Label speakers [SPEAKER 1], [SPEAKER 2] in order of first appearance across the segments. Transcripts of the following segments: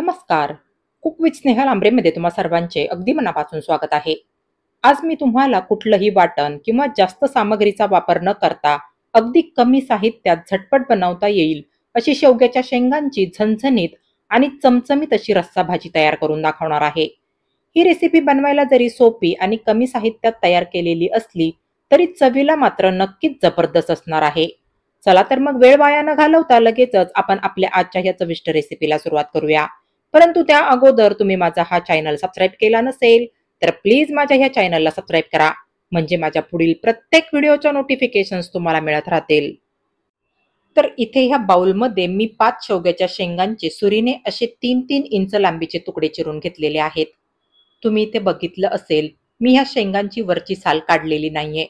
[SPEAKER 1] नमस्कार cook with Snehal मध्ये तुम्हा सर्वांचे अगदी मनापासून स्वागत आहे आज मी तुम्हाला कुठलंही वाटण किंवा जास्त सामग्रीचा वापर न करता अगदी कमी साहित्यात झटपट बनवता येईल अशी शेवग्याच्या शेंगांची झणझणीत आणि चमचमीत अशी रस्सा भाजी तयार करून दाखवणार आहे ही रेसिपी बनवायला जरी सोपी आणि कमी साहित्यात तयार केलेली असली तरी चवीला मात्र नक्कीच जबरदस्त असणार आहे चला तर मग वेळ वाया न घालवता लगेचच आपण आपल्या आजच्या या चविष्ट रेसिपीला सुरुवात करूया परंतु त्या अगोदर तुम्ही माझा हा चॅनल सबस्क्राईब केला नसेल तर प्लीज माझ्या ह्या चॅनलला सबस्क्राईब करा म्हणजे माझ्या पुढील प्रत्येक व्हिडिओच्या नोटिफिकेशन्स तुम्हाला मिळत राहतील तर इथे ह्या बाउलमध्ये मी पाच शेवग्याच्या शेंगांचे सुरीने असे तीन तीन इंच लांबीचे तुकडे चिरून घेतलेले आहेत तुम्ही इथे बघितलं असेल मी ह्या शेंगांची वरची साल काढलेली नाहीये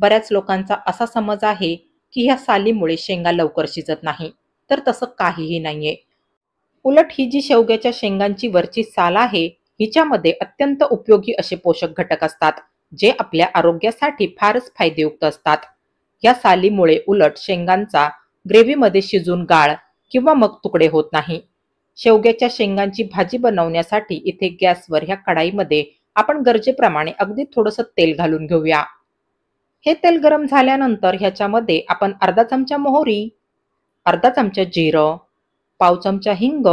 [SPEAKER 1] बऱ्याच लोकांचा असा समज आहे की ह्या सालीमुळे शेंगा लवकर शिजत नाही तर तसं काहीही नाहीये उलट ही जी शेवग्याच्या शेंगांची वरची साल आहे हिच्यामध्ये अत्यंत उपयोगी असे पोषक घटक असतात जे आपल्या आरोग्यासाठी फारच फायदेयुक्त असतात या सालीमुळे उलट शेंगांचा ग्रेव्हीमध्ये शिजून गाळ किंवा मग तुकडे होत नाही शेवग्याच्या शेंगांची भाजी बनवण्यासाठी इथे गॅसवर ह्या कढाईमध्ये आपण गरजेप्रमाणे अगदी थोडंसं तेल घालून घेऊया हे तेल गरम झाल्यानंतर ह्याच्यामध्ये आपण अर्धा चमचा मोहरी अर्धा चमचा जिरं पाव चमचा हिंग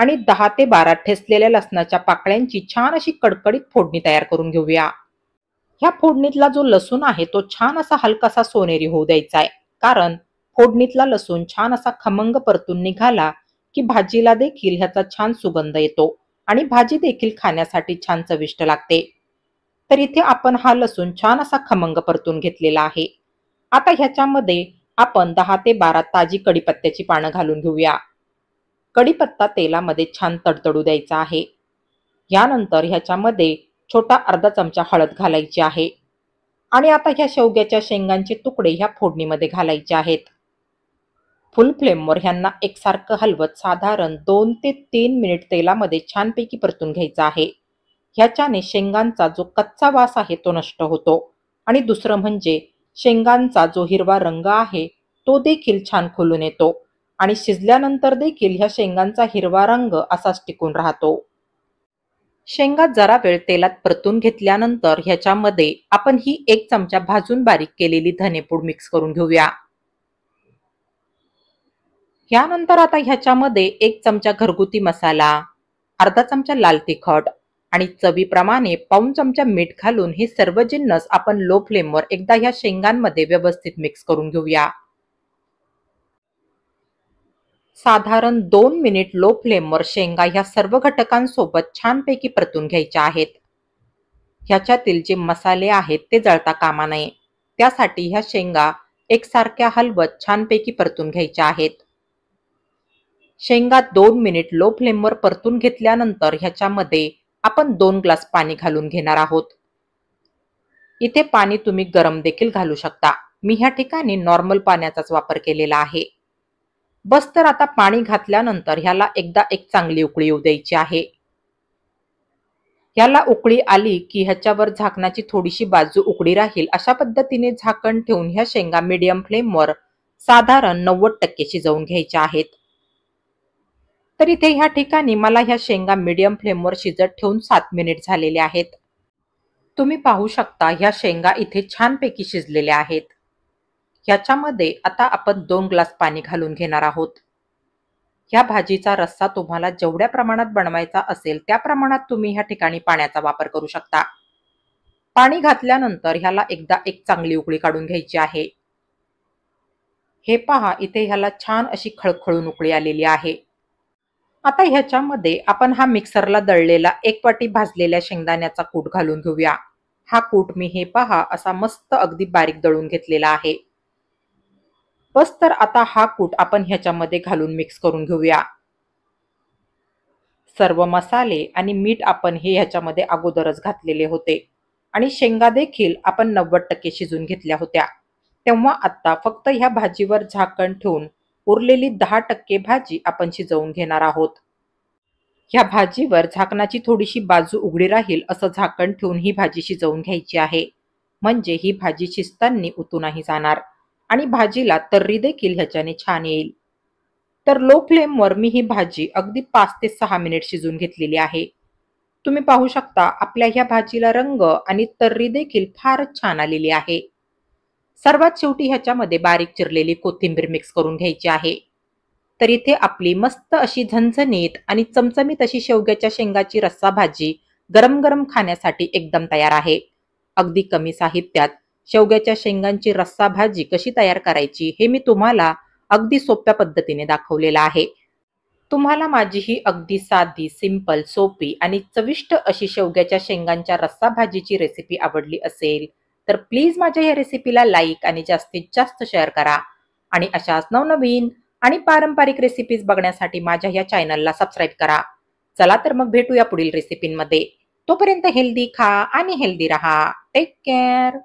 [SPEAKER 1] आणि दहा ते बारा ठेसलेल्या लसणाच्या पाकळ्यांची छान अशी कडकडीत फोडणी तयार करून घेऊया ह्या फोडणीतला जो लसूण आहे तो छान असा हलकासा सोनेरी होऊ द्यायचा आहे कारण फोडणीतला लसूण छान असा खमंग परतून निघाला की भाजीला देखील ह्याचा छान सुगंध येतो आणि भाजी देखील खाण्यासाठी छान चविष्ट लागते तर इथे आपण हा लसूण छान असा खमंग परतून घेतलेला आहे आता ह्याच्यामध्ये आपण दहा ते बारा ताजी कडीपत्त्याची पानं घालून घेऊया कडीपत्ता तेलामध्ये छान तडतडू द्यायचा आहे यानंतर ह्याच्यामध्ये छोटा अर्धा चमचा हळद घालायची आहे आणि आता ह्या शेवग्याच्या शेंगांचे तुकडे ह्या फोडणीमध्ये घालायचे आहेत फुल फ्लेमवर ह्यांना एकसारखं हलवत साधारण दोन ते तीन मिनिट तेलामध्ये छानपैकी परतून घ्यायचं आहे ह्याच्याने शेंगांचा जो कच्चा वास आहे तो नष्ट होतो आणि दुसरं म्हणजे शेंगांचा जो हिरवा रंग आहे तो देखील छान खुलून येतो आणि शिजल्यानंतर देखील ह्या शेंगांचा हिरवा रंग असाच टिकून राहतो शेंगा जरा वेळ तेलात परतून घेतल्यानंतर ह्याच्यामध्ये आपण ही एक चमचा भाजून बारीक केलेली धनेपूड मिक्स करून घेऊया यानंतर आता ह्याच्यामध्ये एक चमचा घरगुती मसाला अर्धा चमचा लाल तिखट आणि चवीप्रमाणे पाऊन चमचा मीठ घालून हे सर्व जिन्नस आपण लो फ्लेमवर एकदा ह्या शेंगांमध्ये व्यवस्थित मिक्स करून घेऊया साधारण दोन मिनिट लो फ्लेमवर शेंगा ह्या सर्व घटकांसोबत छानपैकी परतून घ्यायच्या आहेत ह्याच्यातील जे मसाले आहेत ते जळता कामा नये त्यासाठी ह्या शेंगा एकसारख्या हलवत छानपैकी परतून घ्यायच्या आहेत शेंगा दोन मिनिट लो फ्लेमवर परतून घेतल्यानंतर ह्याच्यामध्ये आपण दोन ग्लास पाणी घालून घेणार आहोत इथे पाणी तुम्ही गरम देखील घालू शकता मी ह्या ठिकाणी नॉर्मल पाण्याचाच वापर केलेला आहे बस तर आता पाणी घातल्यानंतर ह्याला एकदा एक चांगली उकळी येऊ द्यायची आहे ह्याला उकळी आली की ह्याच्यावर झाकणाची थोडीशी बाजू उकळी राहील अशा पद्धतीने झाकण ठेवून ह्या शेंगा मिडियम फ्लेमवर साधारण नव्वद टक्के शिजवून घ्यायच्या आहेत तर इथे ह्या ठिकाणी मला ह्या शेंगा मिडियम फ्लेमवर शिजत ठेवून सात मिनिट झालेले आहेत तुम्ही पाहू शकता ह्या शेंगा इथे छानपैकी शिजलेल्या आहेत ह्याच्यामध्ये आता आपण दोन ग्लास पाणी घालून घेणार आहोत ह्या भाजीचा रस्सा तुम्हाला जेवढ्या प्रमाणात बनवायचा असेल त्या प्रमाणात तुम्ही ह्या ठिकाणी पाण्याचा वापर करू शकता पाणी घातल्यानंतर ह्याला एकदा एक चांगली उकळी काढून घ्यायची आहे हे पहा इथे ह्याला छान अशी खळखळून उकळी आलेली आहे आता ह्याच्यामध्ये आपण हा मिक्सरला दळलेला एक पाटी भाजलेल्या शेंगदाण्याचा कूट घालून घेऊया हा कूट मी हे पहा असा मस्त अगदी बारीक दळून घेतलेला आहे बस तर आता हा कूट आपण ह्याच्यामध्ये घालून मिक्स करून घेऊया सर्व मसाले आणि मीठ आपण हे ह्याच्यामध्ये अगोदरच घातलेले होते आणि शेंगा देखील आपण नव्वद टक्के शिजून घेतल्या होत्या तेव्हा आता फक्त ह्या भाजीवर झाकण ठेवून उरलेली दहा टक्के भाजी आपण शिजवून घेणार आहोत ह्या भाजीवर झाकणाची थोडीशी बाजू उघडी राहील असं झाकण ठेवून ही भाजी शिजवून घ्यायची आहे म्हणजे ही भाजी शिजताना उतूनही जाणार आणि भाजीला तर्री देखील ह्याच्याने छान येईल तर लो फ्लेमवर मी ही भाजी अगदी पाच ते सहा मिनिट शिजून घेतलेली आहे तुम्ही पाहू शकता आपल्या ह्या भाजीला रंग आणि तर्री देखील फारच छान आलेली आहे सर्वात शेवटी ह्याच्यामध्ये बारीक चिरलेली कोथिंबीर मिक्स करून घ्यायची आहे तर इथे आपली मस्त अशी झणझणीत आणि चमचमीत अशी शेवग्याच्या शेंगाची रस्सा भाजी गरम गरम खाण्यासाठी एकदम तयार आहे अगदी कमी साहित्यात शेवग्याच्या शेंगांची रस्सा भाजी कशी तयार करायची हे मी तुम्हाला अगदी सोप्या पद्धतीने दाखवलेलं आहे तुम्हाला माझी ही अगदी साधी सिंपल सोपी आणि चविष्ट अशी शेवग्याच्या शेंगांच्या रस्सा भाजीची रेसिपी आवडली असेल तर प्लीज माझ्या या रेसिपीला लाईक आणि जास्तीत जास्त शेअर करा आणि अशाच नवनवीन आणि पारंपरिक रेसिपीज बघण्यासाठी माझ्या या चॅनलला सबस्क्राईब करा चला तर मग भेटूया पुढील रेसिपींमध्ये तोपर्यंत हेल्दी खा आणि हेल्दी रहा टेक केअर